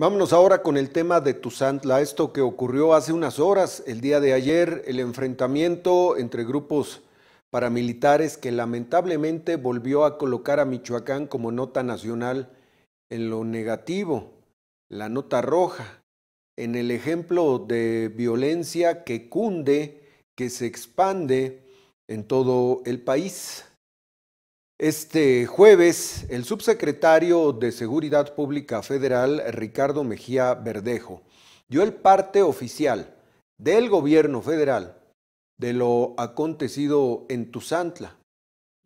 Vámonos ahora con el tema de Tuzantla, esto que ocurrió hace unas horas, el día de ayer, el enfrentamiento entre grupos paramilitares que lamentablemente volvió a colocar a Michoacán como nota nacional en lo negativo, la nota roja, en el ejemplo de violencia que cunde, que se expande en todo el país. Este jueves, el subsecretario de Seguridad Pública Federal, Ricardo Mejía Verdejo, dio el parte oficial del gobierno federal de lo acontecido en Tuzantla.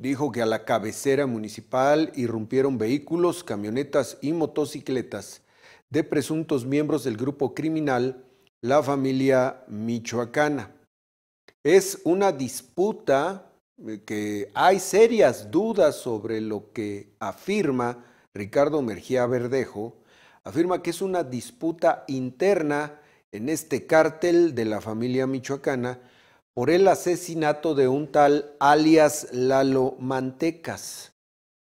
Dijo que a la cabecera municipal irrumpieron vehículos, camionetas y motocicletas de presuntos miembros del grupo criminal La Familia Michoacana. Es una disputa eh, que hay serias dudas sobre lo que afirma Ricardo Mergía Verdejo, afirma que es una disputa interna en este cártel de la familia michoacana por el asesinato de un tal alias Lalo Mantecas.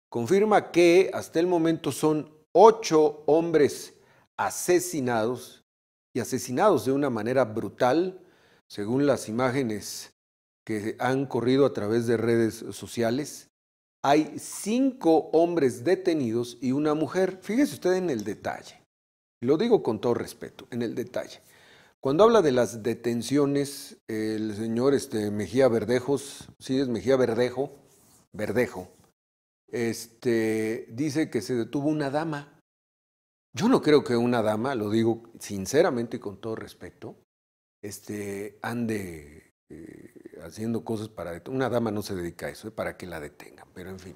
Confirma que hasta el momento son ocho hombres asesinados y asesinados de una manera brutal, según las imágenes que han corrido a través de redes sociales, hay cinco hombres detenidos y una mujer. Fíjese usted en el detalle. Lo digo con todo respeto, en el detalle. Cuando habla de las detenciones, el señor este, Mejía Verdejos, sí es Mejía Verdejo, Verdejo, este, dice que se detuvo una dama. Yo no creo que una dama, lo digo sinceramente y con todo respeto, este, ande eh, haciendo cosas para... Una dama no se dedica a eso, ¿eh? para que la detengan, pero en fin.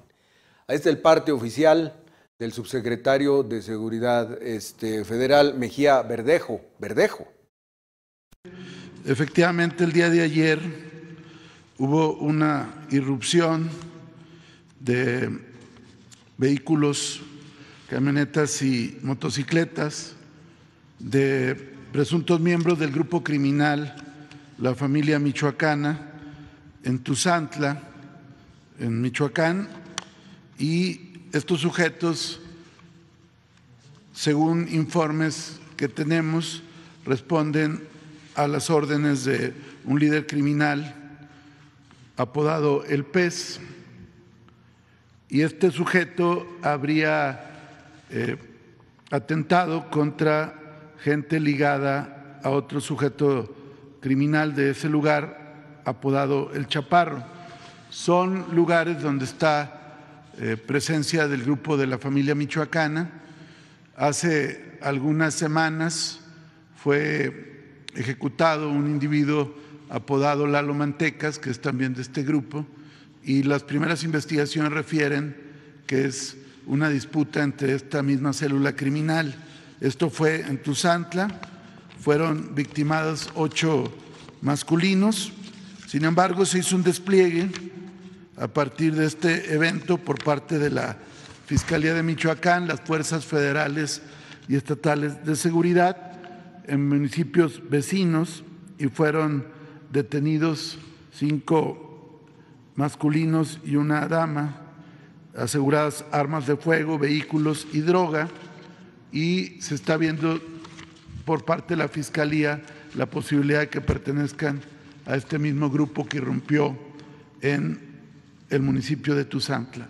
Ahí está el parte oficial del subsecretario de Seguridad este, Federal, Mejía Verdejo. Verdejo. Efectivamente, el día de ayer hubo una irrupción de vehículos, camionetas y motocicletas de presuntos miembros del grupo criminal La Familia Michoacana, en Tuzantla, en Michoacán, y estos sujetos, según informes que tenemos, responden a las órdenes de un líder criminal apodado El Pez, y este sujeto habría eh, atentado contra gente ligada a otro sujeto criminal de ese lugar, apodado El Chaparro. Son lugares donde está eh, presencia del grupo de la familia michoacana. Hace algunas semanas fue ejecutado un individuo apodado Lalo Mantecas, que es también de este grupo, y las primeras investigaciones refieren que es una disputa entre esta misma célula criminal. Esto fue en Tuzantla, fueron victimados ocho masculinos sin embargo, se hizo un despliegue a partir de este evento por parte de la Fiscalía de Michoacán, las fuerzas federales y estatales de seguridad en municipios vecinos y fueron detenidos cinco masculinos y una dama, aseguradas armas de fuego, vehículos y droga, y se está viendo por parte de la Fiscalía la posibilidad de que pertenezcan a este mismo grupo que irrumpió en el municipio de Tuzantla.